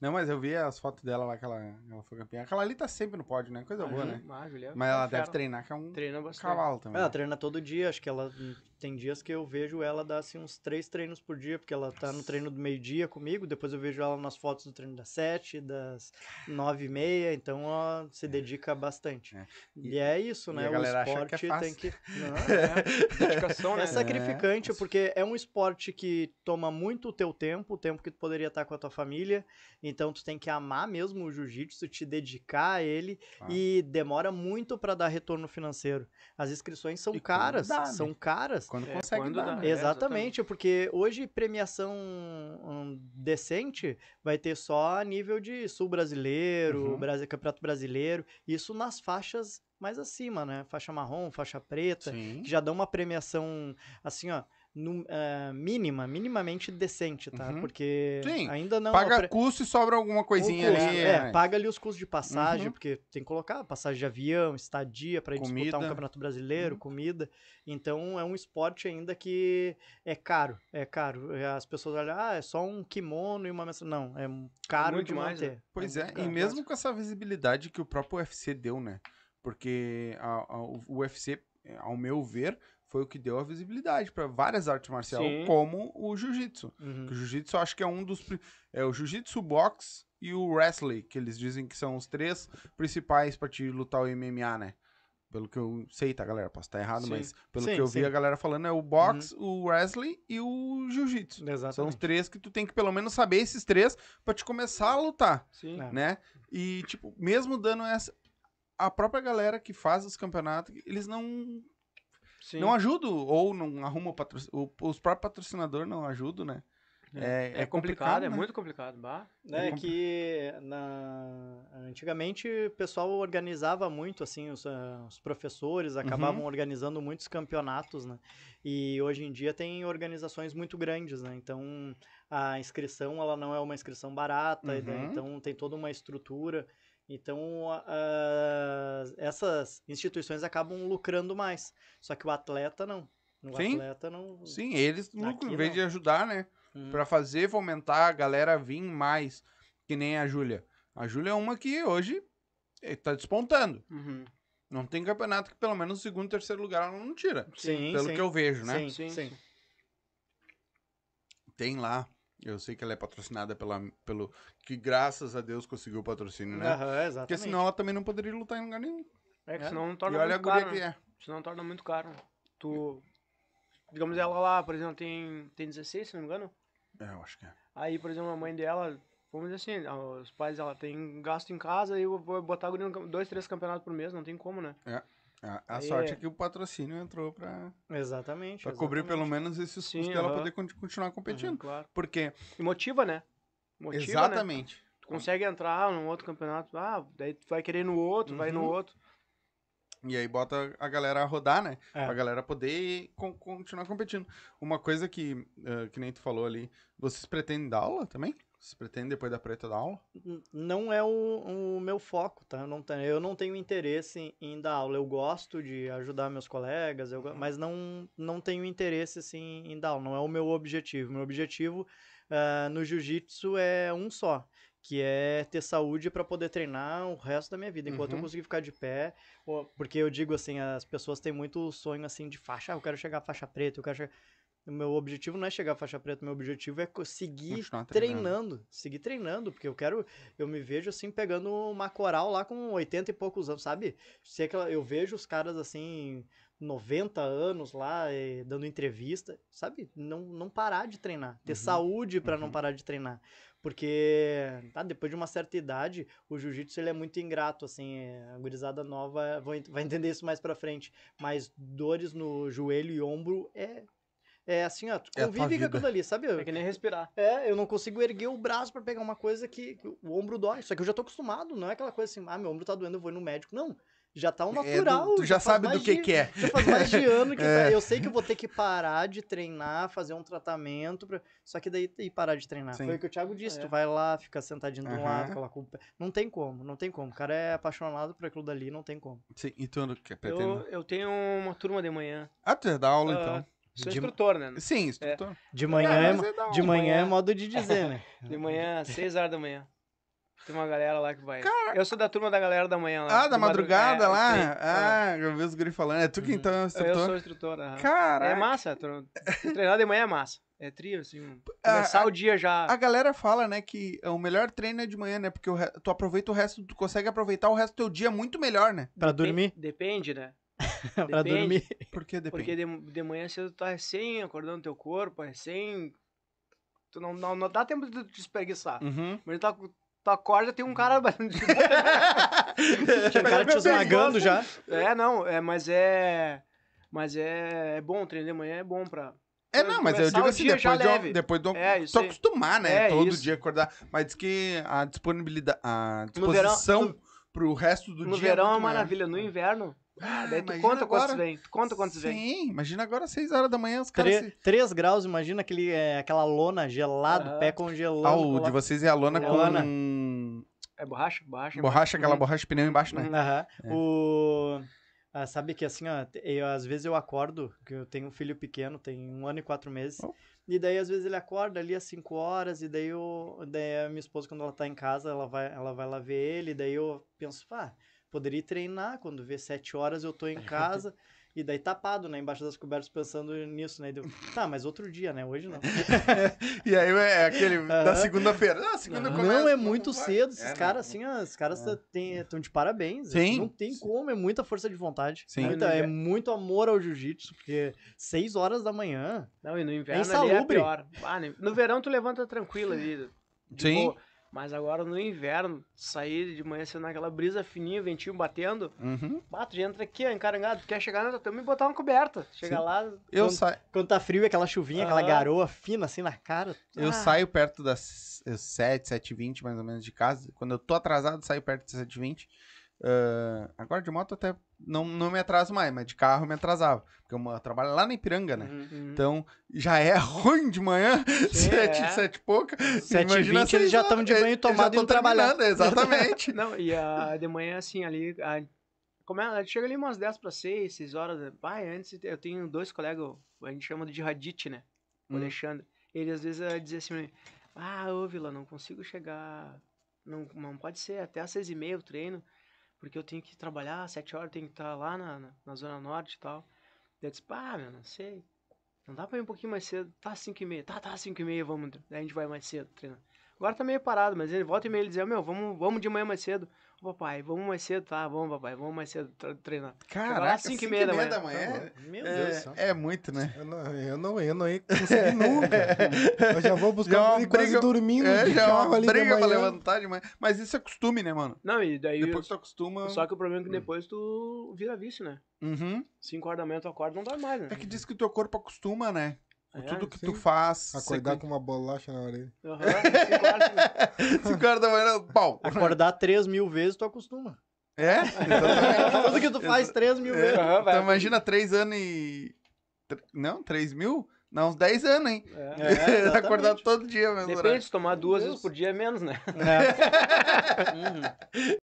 Não, mas eu vi as fotos dela lá que ela, ela foi campeã. Aquela ali tá sempre no pódio, né? Coisa uhum. né? ah, boa, né? Maravilha. Julia, mas ela é deve treinar, que é um treina bastante. cavalo também. Ela treina todo dia, acho que ela. Tem dias que eu vejo ela dar assim, uns três treinos por dia, porque ela tá no treino do meio-dia comigo, depois eu vejo ela nas fotos do treino das sete, das nove e meia, então ela se é. dedica é. bastante. É. E, e, é isso, né? o esporte que é tem que. Não, é, dedicação, é né? é sacrificante, porque é um esporte que toma muito o teu tempo, o tempo que tu poderia estar com a tua família. Então tu tem que amar mesmo o jiu-jitsu, te dedicar a ele ah. e demora muito para dar retorno financeiro. As inscrições são e caras, dá, são né? caras. Quando é, consegue quando dar. Dá, né? exatamente, exatamente, porque hoje premiação hum, decente vai ter só a nível de sul brasileiro, uhum. Brasil, campeonato brasileiro, isso nas faixas mais acima, né? Faixa marrom, faixa preta, que já dão uma premiação assim, ó no, uh, é, mínima, minimamente decente, tá? Uhum. Porque Sim. ainda não. Paga pre... custo e sobra alguma coisinha custo, ali. É, né? paga ali os custos de passagem, uhum. porque tem que colocar passagem de avião, estadia para disputar um campeonato brasileiro, uhum. comida. Então é um esporte ainda que é caro. É caro. É, as pessoas olham, ah, é só um kimono e uma mensagem. Não, é, é caro é de manter. Né? Pois é, é e mesmo com essa visibilidade que o próprio UFC deu, né? Porque a, a, o UFC, ao meu ver, foi o que deu a visibilidade para várias artes marciais, Sim. como o jiu-jitsu. Uhum. O jiu-jitsu acho que é um dos. É o jiu-jitsu, o boxe e o wrestling, que eles dizem que são os três principais para te lutar o MMA, né? Pelo que eu sei, tá, galera? Posso estar errado, sim. mas pelo sim, que eu sim. vi a galera falando, é o boxe, uhum. o wrestling e o jiu-jitsu. Exatamente. São os três que tu tem que pelo menos saber esses três para te começar a lutar, Sim. É. né? E, tipo, mesmo dando essa... A própria galera que faz os campeonatos, eles não Sim. Não ajudo, ou não arrumo o os próprios patrocinadores não ajudam, né? É, é, é, é complicado, complicado é né? é muito complicado. Bah. Né, é, é que na... antigamente o pessoal organizava muito, assim, os, ah, os professores uhum. acabavam uhum. organizando muitos campeonatos, né? E hoje em dia tem organizações muito grandes, né? Então a inscrição ela não é uma inscrição barata, uhum. né? então tem toda uma estrutura. Então, essas instituições acabam lucrando mais. Só que o atleta não. O Sim. atleta não. Sim, eles lucram, em vez de ajudar, né? Hum. Para fazer, fomentar a galera vir mais, que nem a Júlia. A Júlia é uma que hoje eh, tá despontando. Uhum. Não tem campeonato que pelo menos o segundo, terceiro lugar ela não tira. Sim, pelo sim. que eu vejo, né? Sim, sim, sim. Tem lá eu sei que ela é patrocinada pela, pelo. Que graças a Deus conseguiu o patrocínio, né? Aham, exatamente. Porque senão ela também não poderia lutar em lugar nenhum. É que né? senão não torna e olha muito a caro. Que é. Né? Senão torna muito caro. Tu. Digamos, ela lá, por exemplo, tem, tem 16, se não me engano. É, eu acho que é. Aí, por exemplo, a mãe dela, vamos dizer assim, os pais, ela tem gasto em casa e eu vou botar a guria dois, três campeonatos por mês, não tem como, né? É. A, a sorte é. é que o patrocínio entrou para exatamente cobrir pelo menos esses custos dela ela poder continuar competindo. Uhum, claro. Porque e motiva, né? Motiva, né? exatamente. Né? Tu consegue entrar num outro campeonato, ah, daí tu vai querer no outro, uhum. vai no outro. E aí bota a galera a rodar, né? É. Pra galera poder continuar competindo. Uma coisa que, uh, que nem tu falou ali, vocês pretendem dar aula também? Você pretende depois da preta dar aula? Não é o, o meu foco, tá? Eu não, tenho, eu não tenho interesse em, dar aula. Eu gosto de ajudar meus colegas, eu, uhum. mas não, não tenho interesse assim, em dar aula. Não é o meu objetivo. Meu objetivo uh, no jiu-jitsu é um só, que é ter saúde para poder treinar o resto da minha vida. Enquanto uhum. eu conseguir ficar de pé, porque eu digo assim, as pessoas têm muito sonho assim de faixa. Ah, eu quero chegar à faixa preta, eu quero chegar... O meu objetivo não é chegar à faixa preta, meu objetivo é seguir treinando. treinando. Seguir treinando, porque eu quero. Eu me vejo assim, pegando uma coral lá com 80 e poucos anos, sabe? Sei é que eu vejo os caras assim, 90 anos lá, eh, dando entrevista, sabe? Não, não parar de treinar. Ter uhum. saúde para uhum. não parar de treinar. Porque, tá, depois de uma certa idade, o jiu-jitsu ele é muito ingrato, assim, é, a gurizada nova vai entender isso mais pra frente, mas dores no joelho e ombro é é assim, ó, tu é convive é com aquilo ali, sabe? É que nem respirar. É, eu não consigo erguer o braço para pegar uma coisa que, que o ombro dói. Só que eu já tô acostumado, não é aquela coisa assim, ah, meu ombro tá doendo, eu vou no médico. Não, já tá é, o natural. É, tu já, já sabe do que de, que é. Já faz mais de ano que é. eu sei que eu vou ter que parar de treinar, fazer um tratamento, pra... só que daí e parar de treinar. Sim. Foi o que o Thiago disse, é. tu vai lá, fica sentadinho de um lado, coloca o pé. Não tem como, não tem como. O cara é apaixonado por aquilo dali, não tem como. Sim, e tu, Ando, que é pretende? Eu, eu tenho uma turma de manhã. Ah, tu dá aula uh, então? Sou de... instrutor, né? Sim, é. instrutor. É. De manhã, é, é, é de manhã, é modo de dizer, né? de manhã, 6 horas da manhã. Tem uma galera lá que vai. Cara... Eu sou da turma da galera da manhã lá. Ah, da madrugada, madrugada é, lá? ah, eu vi os guri falando. É tu que uhum. então é o instrutor? Eu sou instrutor, aham. Cara. É massa. Treinar de manhã é massa. É trio, assim. Começar a, o dia já. A galera fala, né, que o melhor treino é de manhã, né? Porque tu aproveita o resto, tu consegue aproveitar o resto do teu dia muito melhor, né? Pra Dep dormir? Depende, né? pra dormir. Por que depende? Porque de, de manhã cedo tu tá recém acordando teu corpo, recém. Tu não, não, não dá tempo de te espreguiçar. Uhum. Mas tá, tu acorda tem um cara. Uhum. Tinha um cara te esmagando já. É, não, é, mas é. Mas é, é bom, treinar de manhã é bom pra. É, não, mas eu digo assim, depois de, depois de é, só acostumar, né? É, todo isso. dia acordar. Mas diz que a disponibilidade, a disposição verão, pro resto do no dia. No é verão é uma maravilha, no inverno ah, né, daí tu conta agora... quantos vem. Tu conta quantos Sim, vem. Sim, imagina agora 6 horas da manhã os caras. 3, se... graus, imagina aquele, é, aquela lona gelada, ah. pé congelando. Ah, o de vocês é a lona, é com. Lona. É borracha? É borracha, borracha aquela borracha de pneu embaixo, né? Uhum. É. O. Ah, sabe que assim, ó, eu, às vezes eu acordo, que eu tenho um filho pequeno, tem um ano e quatro meses. Oh. E daí, às vezes, ele acorda ali às 5 horas, e daí, eu, daí a minha esposa, quando ela tá em casa, ela vai, ela vai lá ver ele, e daí eu penso, pá. Ah, poderia treinar, quando vê sete horas eu tô em é. casa. E daí tapado, né? Embaixo das cobertas pensando nisso, né? Deu, tá, mas outro dia, né? Hoje não. e aí é aquele uhum. da segunda-feira. Ah, segunda não, não, é muito não cedo. Esses é, caras, assim, os ah, caras estão é. de parabéns. Assim, Sim. Não tem Sim. como, é muita força de vontade. Sim. Muita, é muito amor ao jiu-jitsu, porque seis horas da manhã. Não, e no é inverno é, insalubre. é pior. Ah, no verão tu levanta tranquilo ali. Sim. Mas agora no inverno, sair de manhã sendo naquela brisa fininha, ventinho batendo, uhum. bato, já entra aqui, encarangado, quer chegar na tatame e botar uma coberta. Chega Sim. lá, eu quando, saio... quando tá frio, aquela chuvinha, uhum. aquela garoa fina assim na cara. Eu ah. saio perto das 7, 7 20 mais ou menos de casa. Quando eu tô atrasado, saio perto das 7 20 uh, Agora de moto até não, não me atraso mais, mas de carro me atrasava. Porque eu trabalho lá na Ipiranga, né? Uhum. uhum. Então, já é ruim de manhã, sete, é. sete e pouca. Sete e vinte, eles já estão de banho tomado e trabalhando. Exatamente. não, e a, de manhã, assim, ali... A, como é, chega ali umas dez para seis, seis horas. Pai, né? antes eu tenho dois colegas, a gente chama de Radit, né? O hum. Alexandre. Ele às vezes dizia assim, ah, ô Vila, não consigo chegar... Não, não pode ser, até às seis e meia o treino porque eu tenho que trabalhar às sete horas, tenho que estar lá na, na, na Zona Norte e tal. Daí eu disse, pá, meu, não sei. Não dá pra ir um pouquinho mais cedo. Tá, 5 e meia. Tá, tá, 5 e meia, vamos. Daí a gente vai mais cedo treinar. Agora tá meio parado, mas ele volta e meia ele dizia, meu, vamos, vamos de manhã mais cedo. papai, vamos mais cedo, tá? Vamos, papai, vamos mais cedo treinar. Caraca, 5 e meia da manhã. Da manhã. Tá meu Deus. É, é muito, né? Eu não, eu não, eu não nunca. eu já vou buscar já é um briga, quase dormindo. É, já é ali briga pra levantar de manhã. Mas isso é costume, né, mano? Não, e daí... Depois eu, tu acostuma... Só que o problema é que hum. depois tu vira vício, né? Uhum. Se encordamento acorda, não dá mais, né? É que diz que o teu corpo acostuma, né? Com é, tudo que sim. tu faz. Acordar com uma bolacha na orelha. Aham, uhum, 5 horas da manhã, pau. Acordar três mil vezes, tu acostuma. É? Tudo que tu faz três mil é. vezes. Uhum, então imagina três anos e... Não, três mil? Não, uns 10 anos, hein? É, é Acordar todo dia mesmo. Depende, se tomar duas Deus. vezes por dia é menos, né? É. Uhum.